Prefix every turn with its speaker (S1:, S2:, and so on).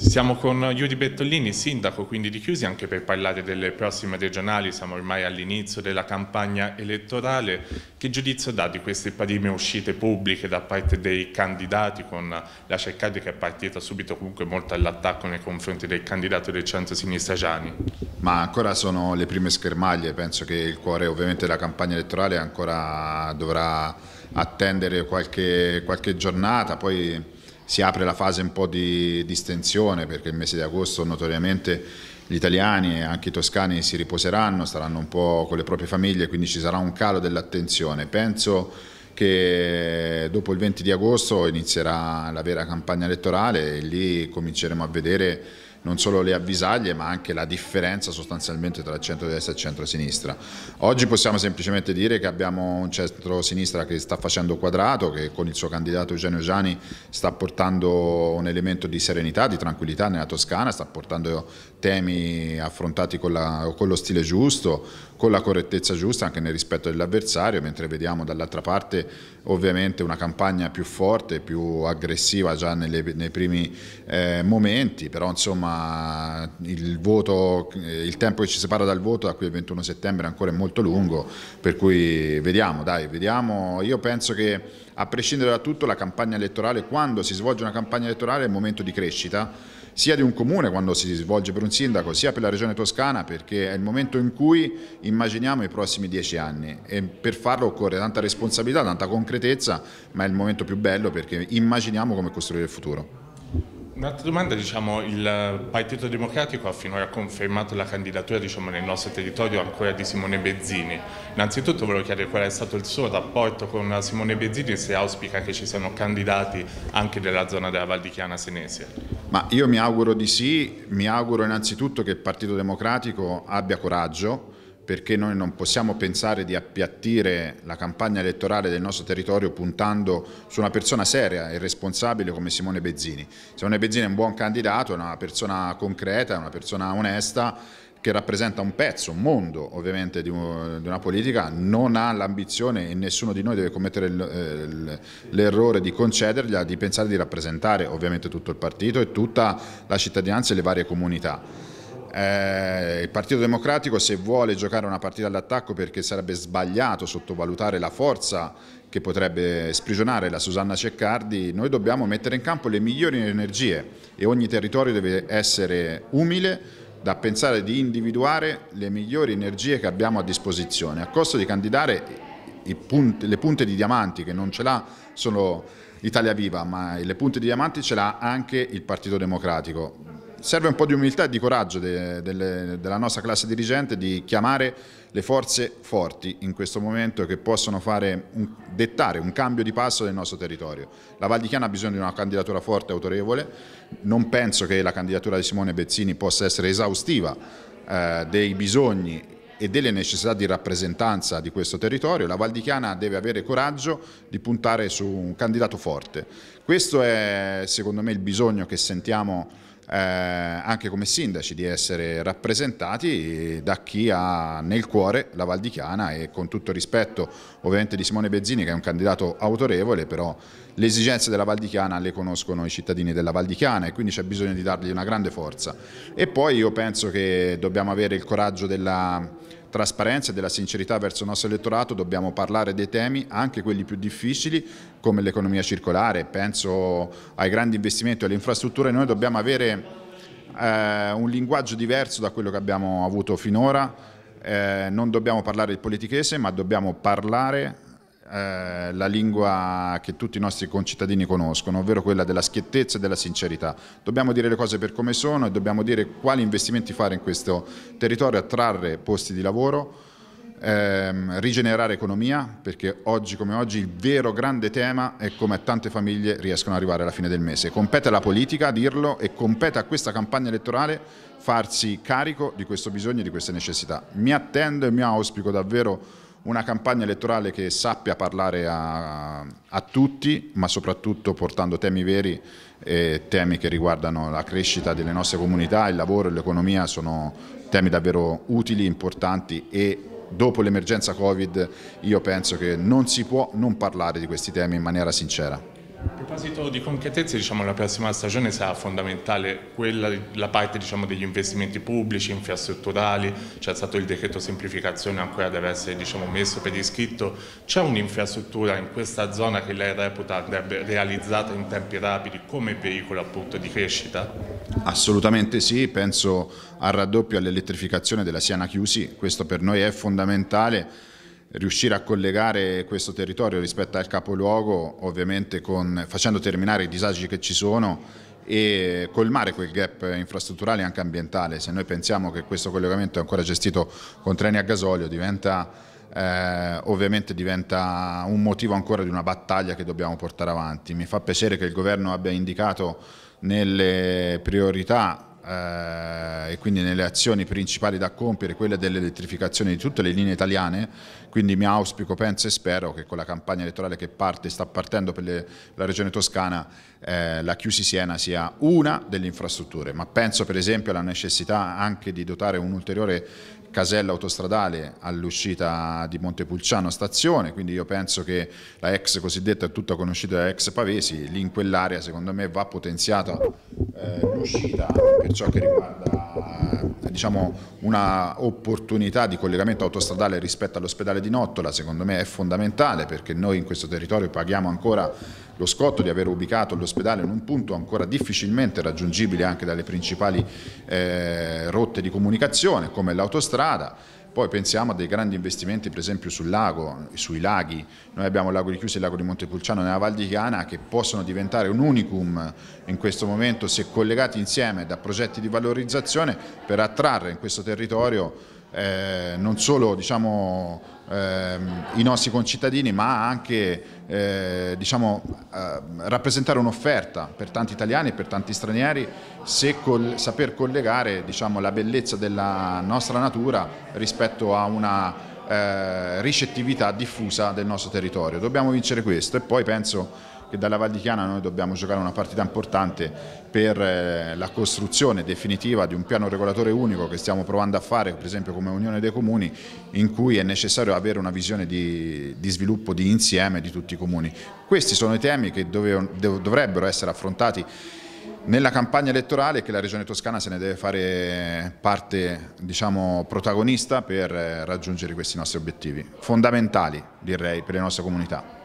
S1: Siamo con Yuri Bertollini, sindaco quindi di Chiusi, anche per parlare delle prossime regionali, siamo ormai all'inizio della campagna elettorale. Che giudizio dà di queste prime uscite pubbliche da parte dei candidati con la Ceccardi che è partita subito comunque molto all'attacco nei confronti del candidato del centro-sinistra Gianni?
S2: Ma ancora sono le prime schermaglie, penso che il cuore ovviamente della campagna elettorale ancora dovrà attendere qualche, qualche giornata, poi si apre la fase un po' di distensione perché il mese di agosto notoriamente gli italiani e anche i toscani si riposeranno, staranno un po' con le proprie famiglie, quindi ci sarà un calo dell'attenzione. Penso che dopo il 20 di agosto inizierà la vera campagna elettorale e lì cominceremo a vedere non solo le avvisaglie ma anche la differenza sostanzialmente tra il centro-destra e centro-sinistra. Oggi possiamo semplicemente dire che abbiamo un centro-sinistra che sta facendo quadrato, che con il suo candidato Eugenio Gianni sta portando un elemento di serenità, di tranquillità nella Toscana, sta portando temi affrontati con, la, con lo stile giusto, con la correttezza giusta anche nel rispetto dell'avversario, mentre vediamo dall'altra parte ovviamente una campagna più forte, più aggressiva già nelle, nei primi eh, momenti, però insomma il, voto, eh, il, tempo che ci separa dal voto da qui al 21 settembre ancora è molto lungo, per cui vediamo, dai, vediamo. Io penso che a prescindere da tutto la campagna elettorale, quando si svolge una campagna elettorale è un momento di crescita, sia di un comune quando si svolge per un sindaco, sia per la regione toscana, perché è il momento in cui immaginiamo i prossimi dieci anni e per farlo occorre tanta responsabilità, tanta concretezza, ma è il momento più bello perché immaginiamo come costruire il futuro.
S1: Un'altra domanda, diciamo, il Partito Democratico ha finora confermato la candidatura diciamo, nel nostro territorio ancora di Simone Bezzini. Innanzitutto volevo chiedere qual è stato il suo rapporto con Simone Bezzini e se auspica che ci siano candidati anche della zona della Val di Chiana Senese.
S2: Ma io mi auguro di sì, mi auguro innanzitutto che il Partito Democratico abbia coraggio, perché noi non possiamo pensare di appiattire la campagna elettorale del nostro territorio puntando su una persona seria e responsabile come Simone Bezzini. Simone Bezzini è un buon candidato, è una persona concreta, è una persona onesta che rappresenta un pezzo, un mondo ovviamente di, una politica, non ha l'ambizione e nessuno di noi deve commettere eh, l'errore di concedergli di pensare di rappresentare ovviamente tutto il partito e tutta la cittadinanza e le varie comunità. Eh, il Partito Democratico se vuole giocare una partita all'attacco perché sarebbe sbagliato sottovalutare la forza che potrebbe sprigionare la Susanna Ceccardi, noi dobbiamo mettere in campo le migliori energie e ogni territorio deve essere umile da pensare di individuare le migliori energie che abbiamo a disposizione, a costo di candidare punti, le punte di diamanti che non ce l'ha solo Italia Viva, ma le punte di diamanti ce l'ha anche il Partito Democratico serve un po' di umiltà e di coraggio de, de, della nostra classe dirigente di chiamare le forze forti in questo momento che possono un, dettare un cambio di passo del nostro territorio. La Val di Chiana ha bisogno di una candidatura forte e autorevole, non penso che la candidatura di Simone Bezzini possa essere esaustiva eh, dei bisogni e delle necessità di rappresentanza di questo territorio, la Val di Chiana deve avere coraggio di puntare su un candidato forte. Questo è secondo me il bisogno che sentiamo eh, anche come sindaci di essere rappresentati da chi ha nel cuore la Val di Chiana e con tutto rispetto ovviamente di Simone Bezzini che è un candidato autorevole però le esigenze della Val di Chiana le conoscono i cittadini della Val di Chiana e quindi c'è bisogno di dargli una grande forza e poi io penso che dobbiamo avere il coraggio della trasparenza e della sincerità verso il nostro elettorato dobbiamo parlare dei temi, anche quelli più difficili, come l'economia circolare, penso ai grandi investimenti e alle infrastrutture, noi dobbiamo avere eh, un linguaggio diverso da quello che abbiamo avuto finora, eh, non dobbiamo parlare di politichese ma dobbiamo parlare eh, la lingua che tutti i nostri concittadini conoscono, ovvero quella della schiettezza e della sincerità. Dobbiamo dire le cose per come sono e dobbiamo dire quali investimenti fare in questo territorio, attrarre posti di lavoro, ehm, rigenerare economia, perché oggi come oggi il vero grande tema è come tante famiglie riescono ad arrivare alla fine del mese. Compete alla politica a dirlo e compete a questa campagna elettorale farsi carico di questo bisogno e di queste necessità. Mi attendo e mi auspico davvero una campagna elettorale che sappia parlare a, a tutti, ma soprattutto portando temi veri e temi che riguardano la crescita delle nostre comunità, il lavoro e l'economia sono temi davvero utili, importanti e dopo l'emergenza Covid io penso che non si può non parlare di questi temi in maniera sincera.
S1: A proposito di concretezze, diciamo, la prossima stagione sarà fondamentale quella, la parte diciamo, degli investimenti pubblici, infrastrutturali, c'è stato il decreto semplificazione ancora deve essere diciamo, messo per iscritto, c'è un'infrastruttura in questa zona che lei reputa andrebbe realizzata in tempi rapidi come veicolo appunto, di crescita?
S2: Assolutamente sì, penso al raddoppio all'elettrificazione della Siena Chiusi, questo per noi è fondamentale riuscire a collegare questo territorio rispetto al capoluogo, ovviamente con, facendo terminare i disagi che ci sono e colmare quel gap infrastrutturale e anche ambientale. Se noi pensiamo che questo collegamento è ancora gestito con treni a gasolio, diventa, eh, ovviamente diventa un motivo ancora di una battaglia che dobbiamo portare avanti. Mi fa piacere che il Governo abbia indicato nelle priorità eh, e quindi nelle azioni principali da compiere, quelle dell'elettrificazione di tutte le linee italiane, quindi mi auspico, penso e spero che con la campagna elettorale che parte, sta partendo per le, la regione toscana, eh, la Chiusi Siena sia una delle infrastrutture, ma penso per esempio alla necessità anche di dotare un ulteriore casella autostradale all'uscita di Montepulciano stazione, quindi io penso che la ex cosiddetta è tutta conosciuta da ex Pavesi, lì in quell'area secondo me va potenziata eh, l'uscita per ciò che riguarda eh, diciamo, una opportunità di collegamento autostradale rispetto all'ospedale di Nottola, secondo me è fondamentale perché noi in questo territorio paghiamo ancora lo scotto di aver ubicato l'ospedale in un punto ancora difficilmente raggiungibile anche dalle principali eh, rotte di comunicazione come l'autostrada poi pensiamo a dei grandi investimenti per esempio sul lago, sui laghi, noi abbiamo il lago di Chiusi e il lago di Montepulciano nella Val di Chiana che possono diventare un unicum in questo momento se collegati insieme da progetti di valorizzazione per attrarre in questo territorio eh, non solo diciamo, ehm, i nostri concittadini ma anche eh, diciamo, eh, rappresentare un'offerta per tanti italiani e per tanti stranieri se col, saper collegare diciamo, la bellezza della nostra natura rispetto a una eh, ricettività diffusa del nostro territorio. Dobbiamo vincere questo e poi penso che dalla Val di Chiana noi dobbiamo giocare una partita importante per eh, la costruzione definitiva di un piano regolatore unico che stiamo provando a fare, per esempio come Unione dei Comuni, in cui è necessario avere una visione di, di sviluppo di insieme di tutti i comuni. Questi sono i temi che dove, dovrebbero essere affrontati nella campagna elettorale che la Regione Toscana se ne deve fare parte diciamo, protagonista per eh, raggiungere questi nostri obiettivi, fondamentali direi per le nostre comunità.